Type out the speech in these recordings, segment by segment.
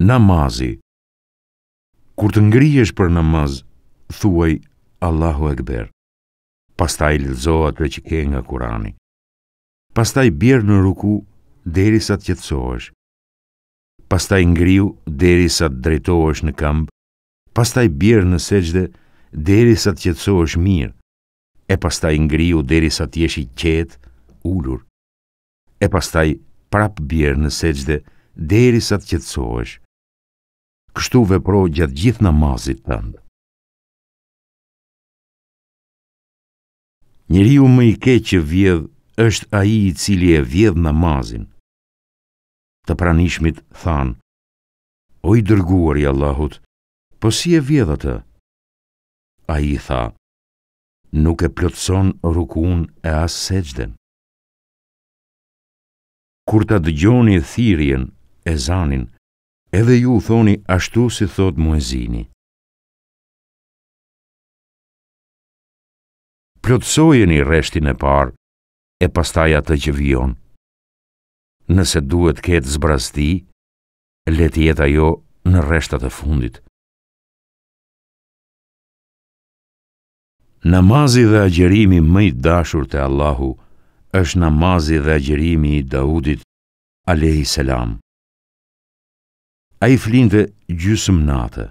Namazi Kur të ngrijesh për namaz, thuaj Allahu Ekber. Pastaj lëzo atë që ke nga Kurani. Pastaj bjerë në ruku, deri sa të qëtësoesh. Pastaj ngriju, deri sa të drejtoesh në kamp. Pastaj bjerë në seqde, deri sa të qëtësoesh mirë. E pastaj ngriju, deri sa të jeshi qetë, ullur. E pastaj prapë bjerë në seqde, deri sa të qëtësoesh kështu vepro gjatë gjithë namazit të ndë. Njëri u më i ke që vjedh është aji i cili e vjedh namazin. Të pranishmit than, o i dërguar i Allahut, po si e vjedh atë? i tha, nuk e plotëson rukun e asë seqden. Kur të dëgjoni thirjen e zanin, edhe ju u thoni ashtu si thot muezini. Plotsojeni reshtin e parë, e pastaj atë që vijon. Nëse duhet ketë zbrasti, let jetë ajo në reshtat e fundit. Namazi dhe agjerimi më i dashur të Allahu është namazi dhe agjerimi i Daudit, alehi selam. A i flinte gjysëm natë.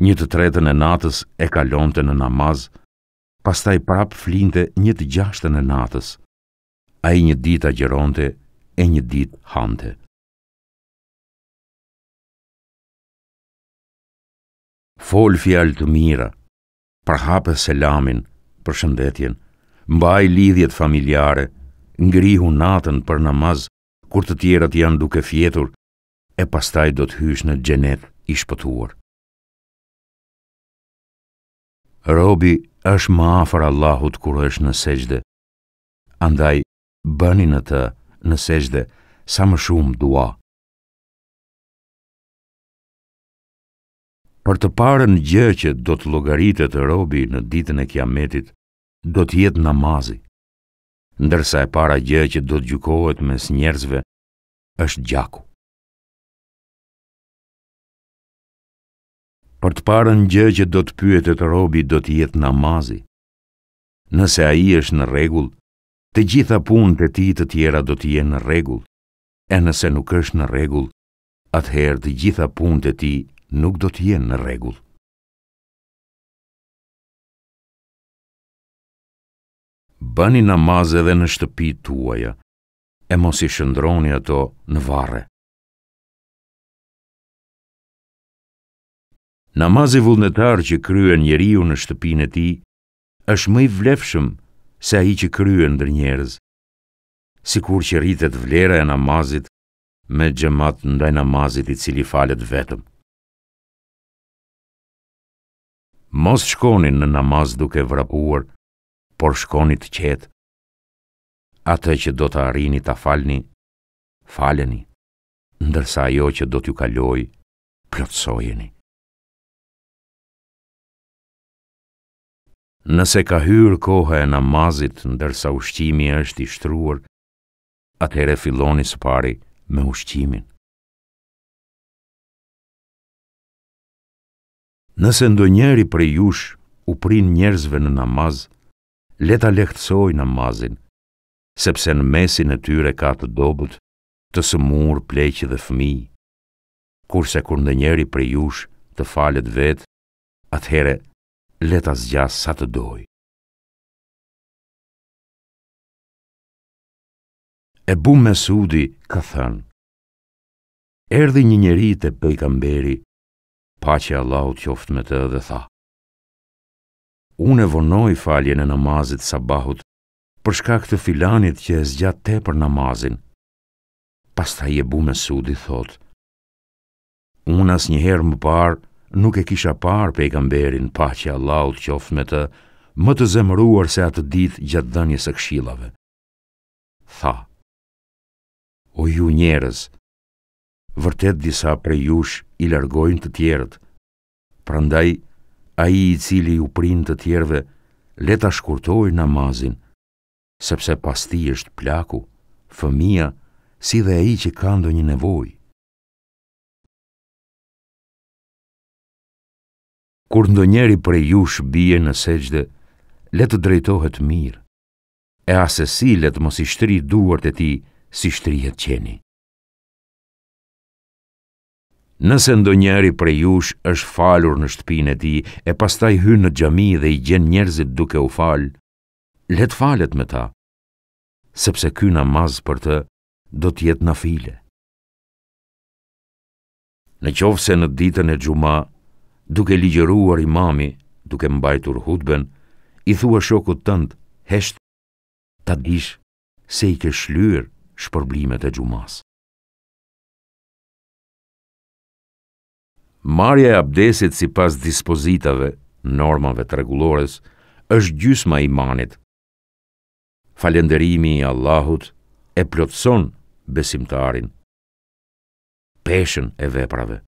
Një të tretën e natës e kalonte në namaz, pastaj prap flinte një të gjashtën e natës. A i një dit agjeronte e një dit hante. Fol fjalë të mira, hape selamin, për shëndetjen, mbaj lidhjet familjare, ngrihu natën për namaz, kur të tjerat janë duke fjetur, e pastaj do të hysh në gjenet i shpëtuar. Robi është ma afer Allahut kur është në sejde, andaj bëni në të në sejde sa më shumë dua. Për të parën gjë që do të logaritet robi në ditën e kiametit, do të jetë namazi, ndërsa e para gjë që do të gjukohet mes njerëzve është gjaku. Për të parën gjë që do të pyet e të robi do të jetë namazi. Nëse a i është në regull, të gjitha punë të ti të tjera do të jenë në regull, e nëse nuk është në regull, atëherë të gjitha punë të ti nuk do të jenë në regull. Bani namaz edhe në shtëpi tuaja, e mos i shëndroni ato në vare. Namazi vullnetar që kryen njeriu në shtëpin e ti, është më i vlefshëm se a i që kryen ndër njerëz. Si kur që rritet vlera e namazit, me gjemat ndaj namazit i cili falet vetëm. Mos shkonin në namaz duke vrapuar, por shkonit qetë. Ate që do të arini të falni, faleni, ndërsa ajo që do t'ju kaloi, plotsojeni. Nëse ka hyrë kohë e namazit ndërsa ushqimi është i shtruar, atëhere filloni së pari me ushqimin. Nëse ndonjëri njeri për jush u prin njerëzve në namaz, leta lehtësoj namazin, sepse në mesin e tyre ka të dobut, të sëmur, pleqë dhe fmi, kurse kur ndë njeri për jush të falet vetë, atëhere leta zgjas sa të doj. E bu sudi, ka thënë, Erdi një njeri të pejkamberi, pa që Allahut qoft me të dhe tha. Unë e vonoj falje në namazit sabahut, përshka këtë filanit që e zgjat te për namazin. Pas ta i e bu thotë, Unë as njëherë më parë, nuk e kisha parë pejgamberin paqja Allahut qof me të, më të zemëruar se atë ditë gjatë dhënjes së këshillave. Tha: O ju njerëz, vërtet disa prej jush i largojnë të tjerët. Prandaj ai i cili ju prin të tjerëve le ta shkurtoj namazin, sepse pasti është plaku, fëmia, si dhe ai që ka ndonjë nevojë. kur ndonjeri për jush bie në seqde, le të drejtohet mirë, e asesi le të mos i shtri duart e ti si shtrihet qeni. Nëse ndonjeri për jush është falur në shtpin e ti, e pastaj hynë në gjami dhe i gjen njerëzit duke u falë, le të falet me ta, sepse ky namaz për të do të jetë na file. Në qovë se në ditën e gjuma, duke ligjeruar imami, duke mbajtur hutben, i thua shokut tëndë, hesht, ta dish, se i ke shlyër shpërblimet e gjumas. Marja e abdesit si pas dispozitave, normave të regulores, është gjysma imanit. Falenderimi i Allahut e plotëson besimtarin, peshen e veprave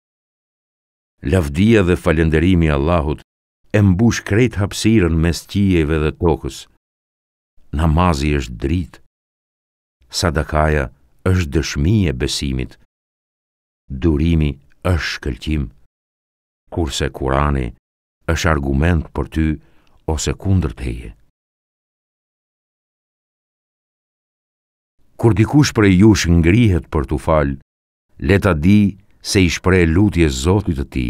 lavdia dhe falenderimi Allahut, e mbush krejt hapsiren mes tijeve dhe tokës. Namazi është drit, sadakaja është dëshmi e besimit, durimi është shkëllqim, kurse kurani është argument për ty ose kundër teje. Kur dikush për e jush ngrihet për të falë, leta di se i shpre lutje zotit të ti,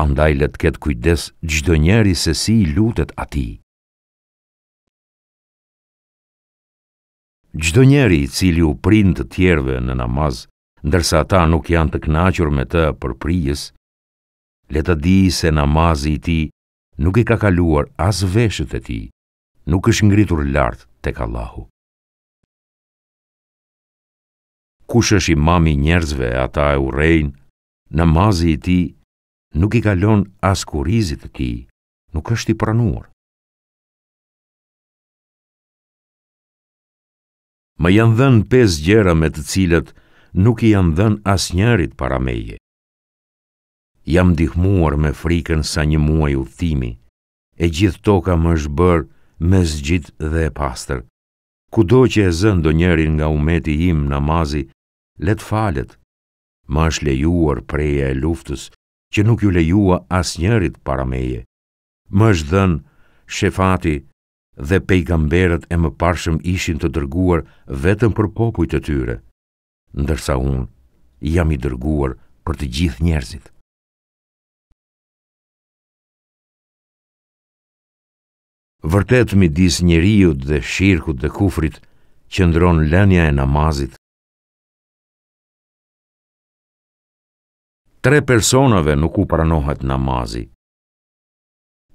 andaj le të ketë kujdes gjdo njeri se si i lutet ati. Gjdo njeri i cili u prind të tjerve në namaz, ndërsa ta nuk janë të knaqër me të për prijes, le të di se namazi i ti nuk i ka kaluar as veshët e ti, nuk është ngritur lartë të kalahu. kush është imami njerëzve ata e urejnë, namazi i ti nuk i kalon as kurizit të ti, nuk është i pranuar. Më janë dhenë pes gjera me të cilët nuk i janë dhenë as njerit para meje. Jam dihmuar me frikën sa një muaj uftimi, e gjithë toka më është bërë me zgjit dhe e pastër. Kudo që e zëndo njerin nga umeti im namazi, let falet, ma është lejuar preja e luftës që nuk ju lejua as njërit para meje, më është dhenë shefati dhe pejgamberet e më parshëm ishin të dërguar vetëm për popujt e tyre, ndërsa unë jam i dërguar për të gjithë njerëzit. Vërtet mi disë njeriut dhe shirkut dhe kufrit që ndronë lënja e namazit, tre personave nuk u pranohet namazi.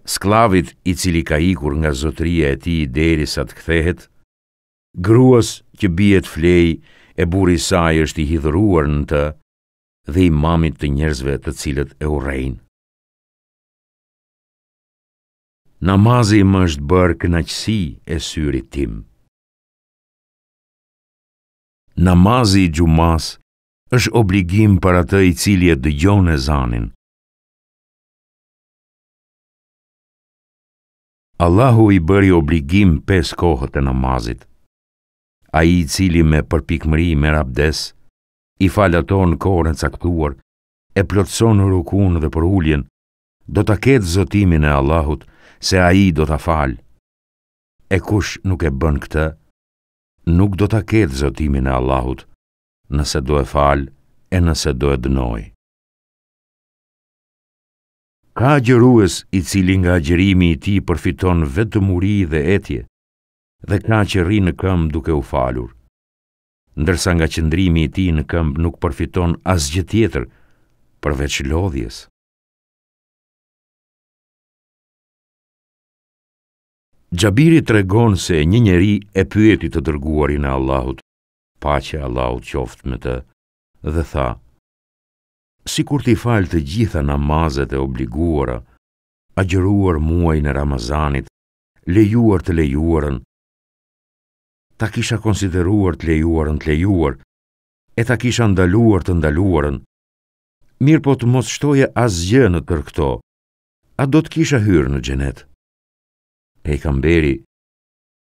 Sklavit i cili ka ikur nga zotria e ti deri sa të kthehet, gruas që bjet flej e buri saj është i hidhruar në të dhe i mamit të njerëzve të cilët e urejnë. Namazi më është bërë kënaqësi e syrit tim. Namazi i gjumas është obligim për atë i cili e dëgjon e zanin. Allahu i bëri obligim pes kohët e namazit. A i cili me përpikmëri me rabdes, i falaton kohën caktuar, e plotëson rukun dhe për ulljen, do të ketë zotimin e Allahut, se a i do të falë. E kush nuk e bën këtë, nuk do të ketë zotimin e Allahut nëse do e falë e nëse do e dënoj. Ka gjërues i cili nga gjërimi i ti përfiton vetë muri dhe etje, dhe ka që ri në këmbë duke u falur, ndërsa nga qëndrimi i ti në këmbë nuk përfiton as gjë tjetër përveç lodhjes. Gjabiri të regon se një njeri e pyeti të dërguarin e Allahut pa që Allah u qoftë me të dhe tha, si kur t'i falë të gjitha namazet e obliguara, a gjëruar muaj në Ramazanit, lejuar të lejuarën, ta kisha konsideruar të lejuarën të lejuar, e ta kisha ndaluar të ndaluarën, mirë po të mos shtoje as në për këto, a do të kisha hyrë në gjenet. E i kamberi,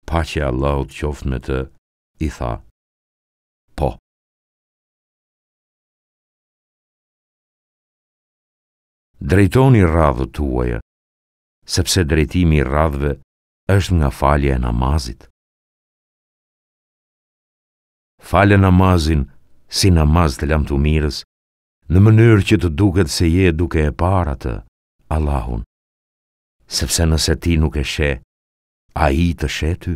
pa që Allah u të qoftë me të, i tha, drejtoni radhët të uajë, sepse drejtimi i radhëve është nga falje e namazit. Falje namazin si namaz të lam të mirës, në mënyrë që të duket se je duke e para të Allahun, sepse nëse ti nuk e she, a i të she ty.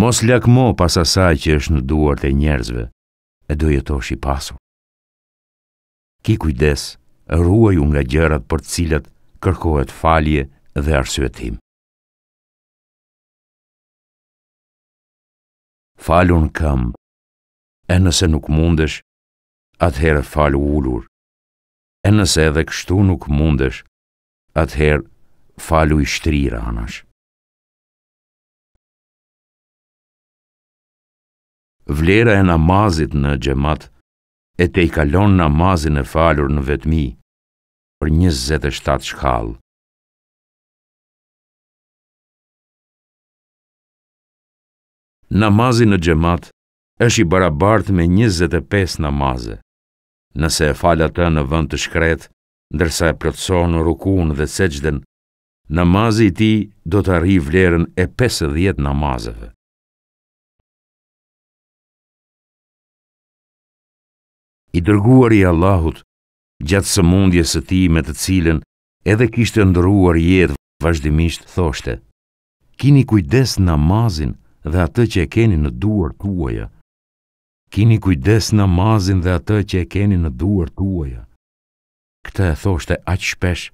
Mos lakmo pas asaj që është në duart e njerëzve, e do jetosh i pasur. Ki kujdes, rruaj nga gjërat për cilat kërkohet falje dhe arsuetim. Falun këm, e nëse nuk mundesh, atëherë falu ulur, e nëse edhe kështu nuk mundesh, atëherë falu i shtri ranash. Vlera e namazit në gjematë, e te i kalon namazin e falur në vetmi për 27 shkall. Namazin në gjemat është i barabart me 25 namaze. Nëse e falat të në vënd të shkret, ndërsa e plëtson në rukun dhe seqden, namazi ti do të arri vlerën e 50 namazeve. i dërguar i Allahut gjatë së mundje së ti me të cilën edhe kishtë ndëruar jetë vazhdimisht thoshte. Kini kujdes namazin dhe atë që e keni në duar tuaja. Kini kujdes namazin dhe atë që e keni në duar tuaja. Këtë e thoshte aqë shpesh,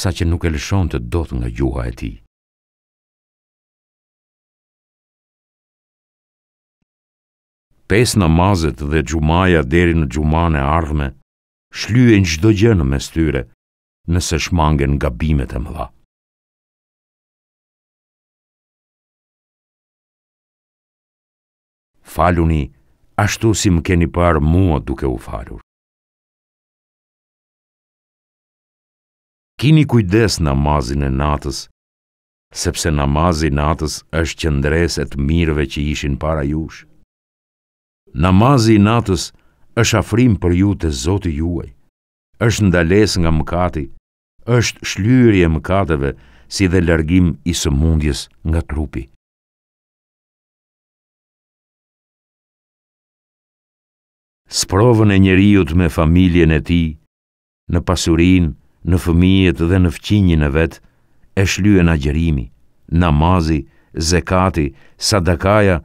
sa që nuk e lëshon të dot nga gjuha e ti. pes namazet dhe gjumaja deri në gjumane ardhme, shlyen gjdo gjë në mes tyre, nëse shmangen gabimet e mëdha. Faluni, ashtu si më keni parë mua duke u falur. Kini kujdes namazin e natës, sepse namazin natës është qëndres e të mirëve që ishin para jushë namazi i natës është afrim për ju të zotë juaj, është ndales nga mëkati, është e mëkateve si dhe largim i sëmundjes nga trupi. Sprovën e njeriut me familjen e ti, në pasurin, në fëmijet dhe në fqinjën e vetë, e shlyen agjerimi, namazi, zekati, sadakaja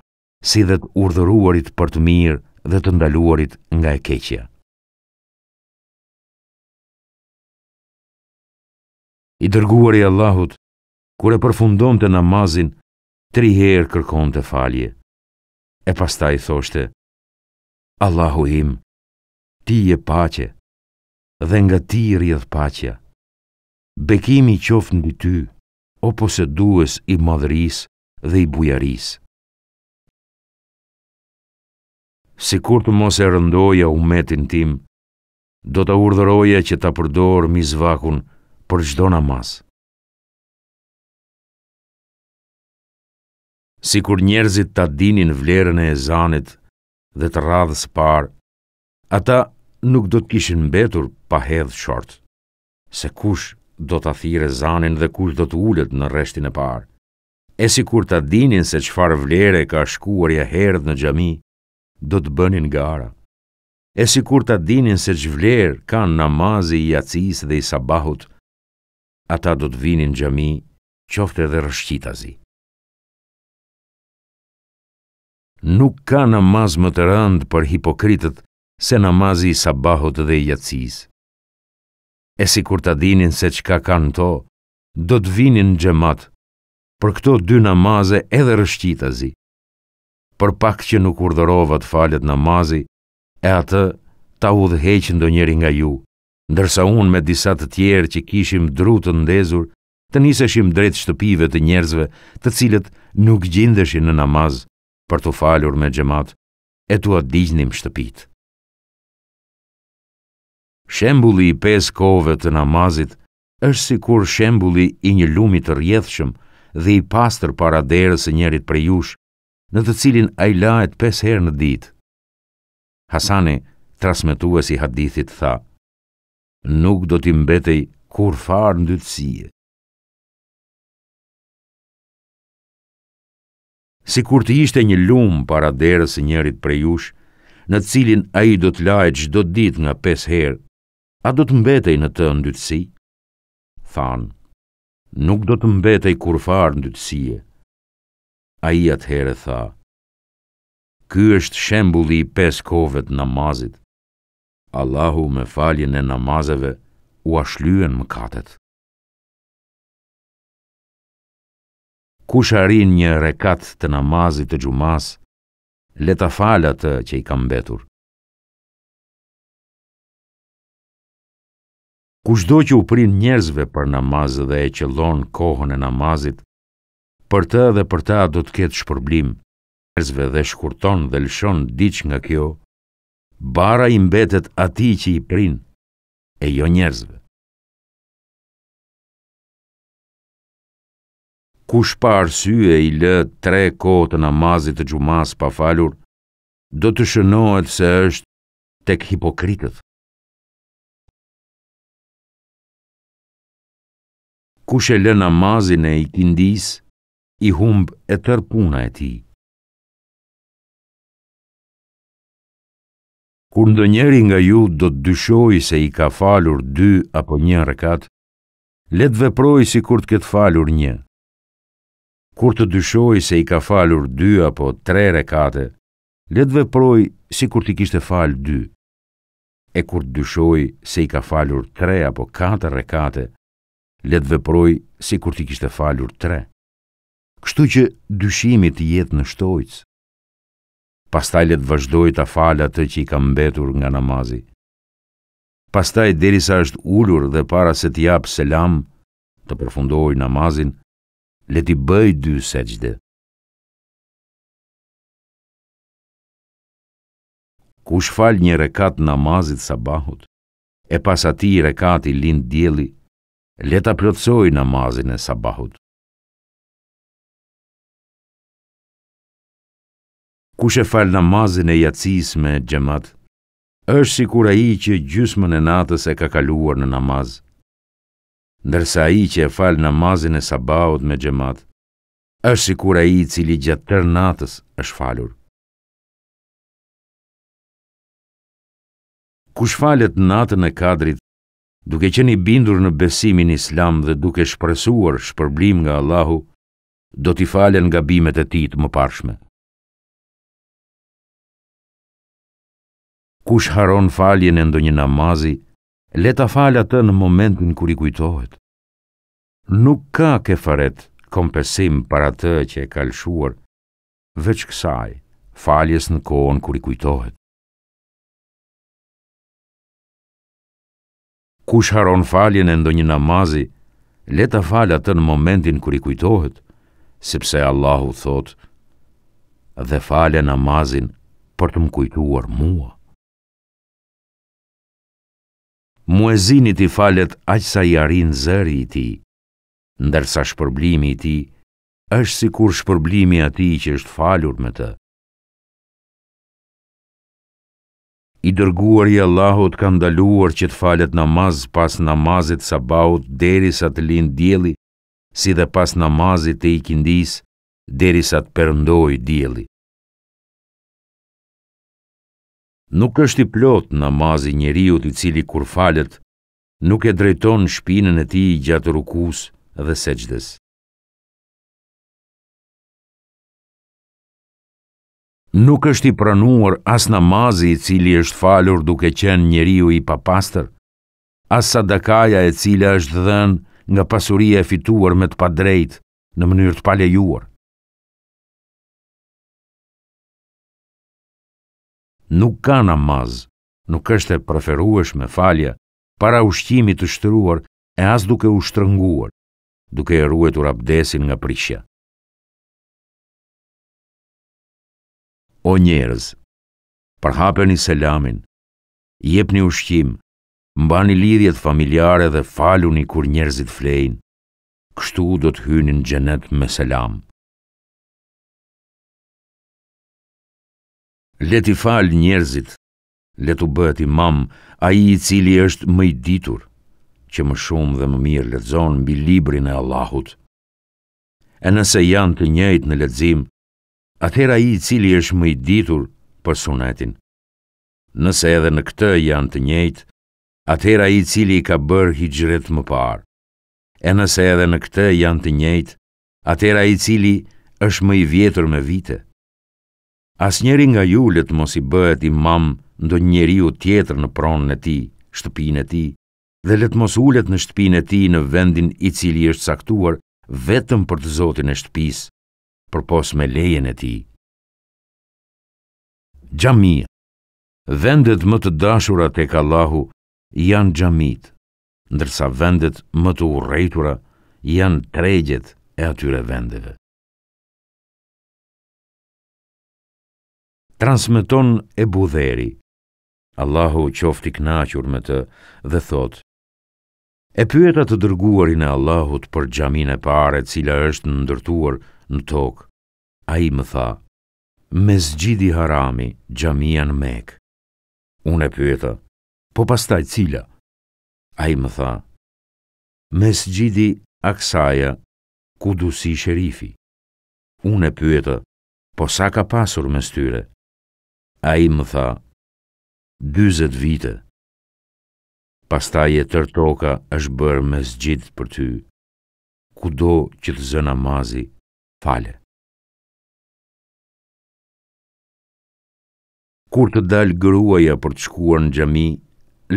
si dhe të urdhëruarit për të mirë dhe të ndaluarit nga e keqja. I dërguar i Allahut, kure përfundon të namazin, tri herë kërkon të falje. E pasta i thoshte, Allahu him, ti je pache, dhe nga ti rjedh pachja. Bekimi qofë në ty, o poseduës i madhëris dhe i bujaris. si kur të mos e rëndoja u metin tim, do të urdhëroja që të përdorë mizvakun për gjdo në masë. Si kur njerëzit të adinin vlerën e e zanit dhe të radhës par, ata nuk do të kishin mbetur pa hedhë shortë, se kush do të thire zanin dhe kush do të ullet në reshtin e parë. E si kur të adinin se qfar vlere ka shkuar ja herdh në gjami, do të bënin gara. E si kur të dinin se që vlerë kanë namazi i jacis dhe i sabahut, ata do të vinin gjami qofte dhe rëshqitazi. Nuk ka namaz më të rëndë për hipokritët se namazi i sabahut dhe i jacis. E si kur të dinin se që ka kanë to, do të vinin gjemat për këto dy namaze edhe rëshqitazi për pak që nuk urdhërova të falet namazi, e atë ta u dheqë ndo njeri nga ju, ndërsa unë me disa të tjerë që kishim drutë ndezur, të niseshim drejt shtëpive të njerëzve të cilët nuk gjindeshin në namaz për të falur me gjemat, e të adigjnim shtëpit. Shembuli i pes kove të namazit është si kur shembuli i një lumit të rjedhshëm dhe i pastër para derës e njerit për jush, në të cilin a i lahet 5 herë në dit. Hasani, trasmetues i hadithit, tha, nuk do t'i mbetej kur farë në dytësie. Si kur të ishte një lumë para derës e njerit prej jush, në cilin a i do t'lajt gjdo dit nga 5 herë, a do të mbetej në të ndytësi? Than, nuk do të mbetej kur farë ndytësie. A i atëhere tha, ky është shembuli i pes kovët namazit, Allahu me faljen e namazeve u ashlyen më katet. Kusha rin një rekat të namazit të gjumas, leta falat të që i kam betur. Kusht do që u prin njerëzve për namazë dhe e qëllon kohën e namazit, për të dhe për ta do të ketë shpërblim. Njerëzve dhe shkurton dhe lëshon diç nga kjo, bara i mbetet ati që i prin, e jo njerëzve. Kush pa arsye i lë tre kote në namazit të gjumas pa falur, do të shënohet se është tek hipokritët. Kush e lë namazin e ikindisë, i humb e tër puna e tij. Kur ndonjëri nga ju do të dyshojë se i ka falur 2 apo 1 rekat, le të veprojë sikur të ketë falur 1. Kur të dyshojë se i ka falur 2 apo 3 rekate, le të veprojë sikur të kishte fal 2 e kur të dyshoj se i ka falur 3 apo 4 rekate, letë dhe proj si kur t'i kishtë falur 3 kështu që dyshimit jetë në shtojc. Pastaj letë të vazhdoj të falë atë që i kam mbetur nga namazi. Pastaj derisa është ulur dhe para se të jap selam, të përfundoj namazin, let'i bëj dy sejdë. Kush fal një rekat namazit sabahut, e pas ati rekat i lind djeli, le ta plotsoj namazin e sabahut. Kush e fal namazin e jacis me gjemat është si kura i që gjysmën e natës e ka kaluar në namaz Ndërsa i që e fal namazin e sabaut me gjemat është si kura i cili gjatë tër natës është falur Kush falet natën e kadrit duke qeni bindur në besimin islam dhe duke shpresuar shpërblim nga Allahu, do t'i falen nga bimet e ti të më parshme. kush haron faljen e ndonjë namazi, le ta fal atë në momentin kur i kujtohet. Nuk ka kefaret kompensim për atë që e ka lëshuar, veç kësaj, faljes në kohën kur i kujtohet. Kush haron faljen e ndonjë namazi, le ta fal atë në momentin kur i kujtohet, sepse Allahu thotë: "Dhe falë namazin" për të më kujtuar mua. muezinit i falet aqësa i arin zëri i ti, ndërsa shpërblimi i ti është si kur shpërblimi ati që është falur me të. I dërguar i Allahot ka ndaluar që të falet namaz pas namazit sabaut deri sa të linë djeli, si dhe pas namazit e i kindis deri sa të përndoj djeli. Nuk është i plot namazi njeriu i cili kur falet nuk e drejton shpinën e tij gjatë rukus dhe secdes. Nuk është i pranuar as namazi i cili është falur duke qenë njeriu i papastër. As sadakaja e cila është dhënë nga pasuria e fituar me të padrejtë në mënyrë të palejuar. nuk ka namaz, nuk është e preferuesh me falja, para ushqimit të shtëruar e as duke u shtërnguar, duke e ruet u nga prishja. O njerëz, përhape një selamin, jep një ushtim, mba një lidhjet familjare dhe faluni kur njerëzit flejnë, kështu do të hynin gjenet me selamë. leti falë njerëzit, letu bëti mam, a i cili është më i ditur, që më shumë dhe më mirë letëzonë mbi librin e Allahut. E nëse janë të njëjt në letëzim, atëhera i cili është më i ditur për sunetin. Nëse edhe në këtë janë të njëjt, atëhera i cili i ka bërë hijgjret më parë. E nëse edhe në këtë janë të njëjt, atëhera i cili është më i vjetër me vite. As njeri nga let mos i bëhet imam ndo njeri u tjetër në pronën e ti, shtëpin e ti, dhe let mos ullet në shtëpin e ti në vendin i cili është saktuar vetëm për të zotin e shtëpis, për pos me lejen e ti. Gjamia Vendet më të dashura të kalahu janë gjamit, ndërsa vendet më të urejtura janë tregjet e atyre vendeve. Transmeton e budheri. Allahu qofti kënaqur me të dhe thot, e pyeta të dërguarin e Allahut për xhamin e pare cila është ndërtuar në tokë. A i më tha, me zgjidi harami, gjamia në mekë. Unë e pyeta, po pastaj cila? A i më tha, me zgjidi aksaja, ku du shërifi. Unë e pyeta, po sa ka pasur me styre? A i më tha, 20 vite, pasta e tërë toka është bërë me zgjidit për ty, ku do që të zë namazi, fale. Kur të dalë gruaja për të shkuar në gjami,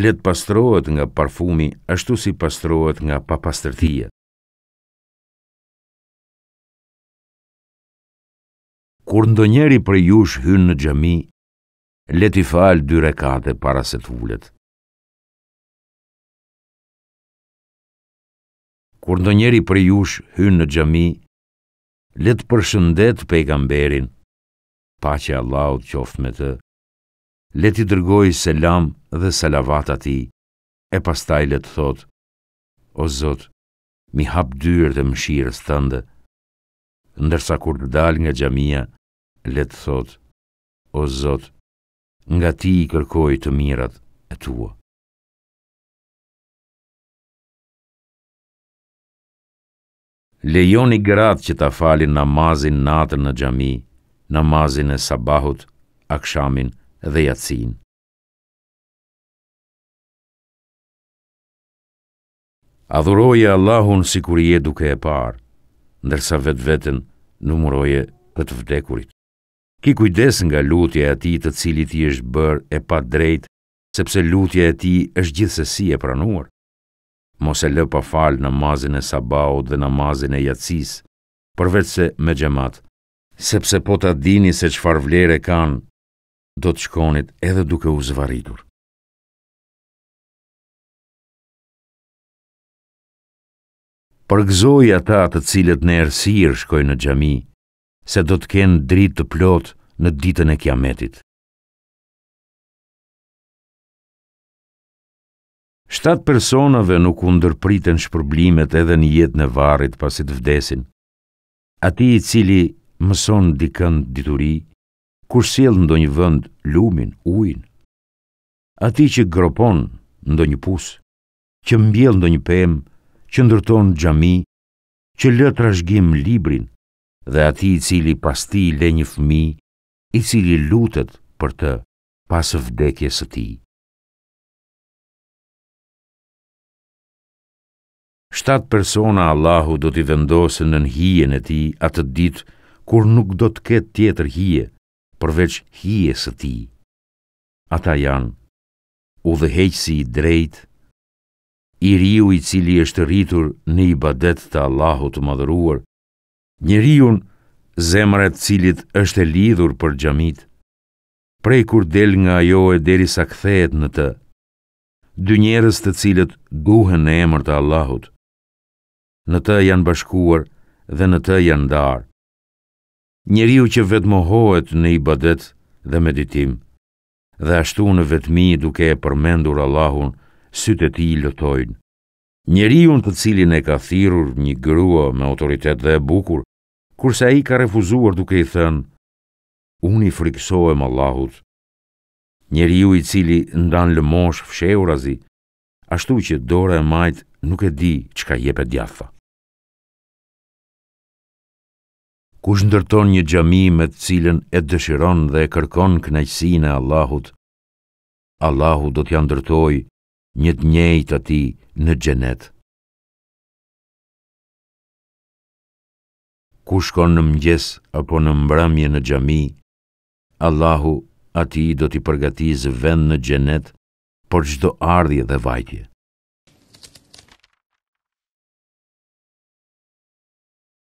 let pastrohet nga parfumi ashtu si pastrohet nga papastërtia. Kur ndonjeri për jush hynë në gjami, let i fal dy rekate para se të vullet. Kur në njeri për jush hynë në gjami, let përshëndet pejgamberin, i gamberin, pa që Allah të qoftë me të, let i dërgoj selam dhe salavat ati, e pastaj let thot, o zot, mi hap dyrë e mshirës tënde, ndërsa kur të dal nga gjamia, let thot, o zot, nga ti i kërkoj të mirat e tua. Lejoni gratë që ta falin namazin natën në gjami, namazin e sabahut, akshamin dhe jatsin. Adhuroje Allahun si kur je duke e parë, ndërsa vetë vetën numuroje këtë vdekurit. Ki kujdes nga lutja e ti të cilit i është bërë e pa drejt, sepse lutja e ti është gjithsesi e pranuar. Mos e lë pa falë në mazin e sabaut dhe në mazin e jatsis, përveç se me gjemat, sepse po të adini se që far vlere kanë, do të shkonit edhe duke u zvaritur. Përgzoj ata të cilët në ersir shkoj në gjami, se do të kenë dritë të plotë në ditën e kiametit. Shtat personave nuk u ndërpritën shpërblimet edhe në jetën e varrit pasi të vdesin. Ati i cili mëson dikën dituri, kur sjell në ndonjë vend lumin, ujin. Ati që gropon ndonjë pus, që mbjell ndonjë pemë, që ndërton xhami, që lë trashëgim librin, dhe ati i cili pas ti le një fmi, i cili lutet për të pas vdekje së ti. 7 persona Allahu do t'i vendosën në hijen e ti atë dit kur nuk do të ketë tjetër hije përveç hije së ti. Ata janë u dhe i drejt, i riu i cili është rritur në i badet të Allahu të madhëruar, zemra e cilit është e lidhur për gjamit, prej kur del nga jo e deri sa kthehet në të, dy njerës të cilët guhen në emër të Allahut, në të janë bashkuar dhe në të janë dar. njeriu që vetmohohet në i badet dhe meditim, dhe ashtu në vetmi duke e përmendur Allahun, sytë e ti i Njeriu Njëriun të cilin e ka thirur një grua me autoritet dhe e bukur, kurse a i ka refuzuar duke i thënë, unë i frikësohem Allahut. Njeri ju i cili ndan lëmosh fsheurazi, ashtu që dore e majt nuk e di që ka jepe djatha. Kush ndërton një gjami me të cilën e dëshiron dhe e kërkon kënaqësinë e Allahut, Allahu do t'ja ndërtoj një të njëjtë ati në gjenet. ku shkon në mëngjes apo në mbrëmje në xhami, Allahu atij do t'i përgatisë vend në xhenet për çdo ardhje dhe vajtje.